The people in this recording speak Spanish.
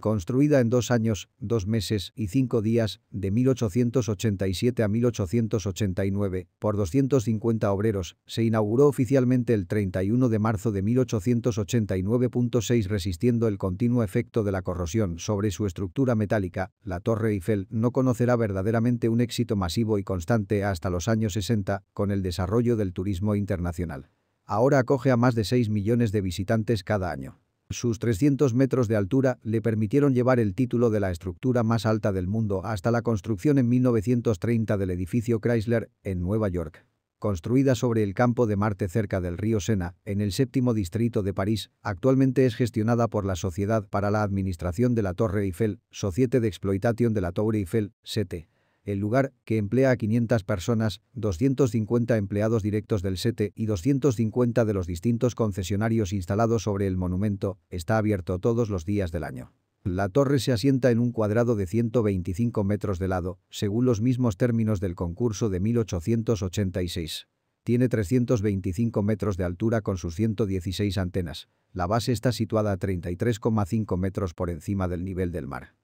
construida en dos años, dos meses y cinco días, de 1887 a 1889, por 250 obreros, se inauguró oficialmente el 31 de marzo de 1889.6 resistiendo el continuo efecto de la corrosión sobre su estructura metálica, la Torre Eiffel no conocerá verdaderamente un éxito masivo y constante hasta los años 60, con el desarrollo del turismo internacional. Ahora acoge a más de 6 millones de visitantes cada año. Sus 300 metros de altura le permitieron llevar el título de la estructura más alta del mundo hasta la construcción en 1930 del edificio Chrysler en Nueva York. Construida sobre el campo de Marte cerca del río Sena, en el séptimo distrito de París, actualmente es gestionada por la Sociedad para la Administración de la Torre Eiffel, Societe d'Exploitation de la Torre Eiffel, SETE el lugar, que emplea a 500 personas, 250 empleados directos del SETE y 250 de los distintos concesionarios instalados sobre el monumento, está abierto todos los días del año. La torre se asienta en un cuadrado de 125 metros de lado, según los mismos términos del concurso de 1886. Tiene 325 metros de altura con sus 116 antenas. La base está situada a 33,5 metros por encima del nivel del mar.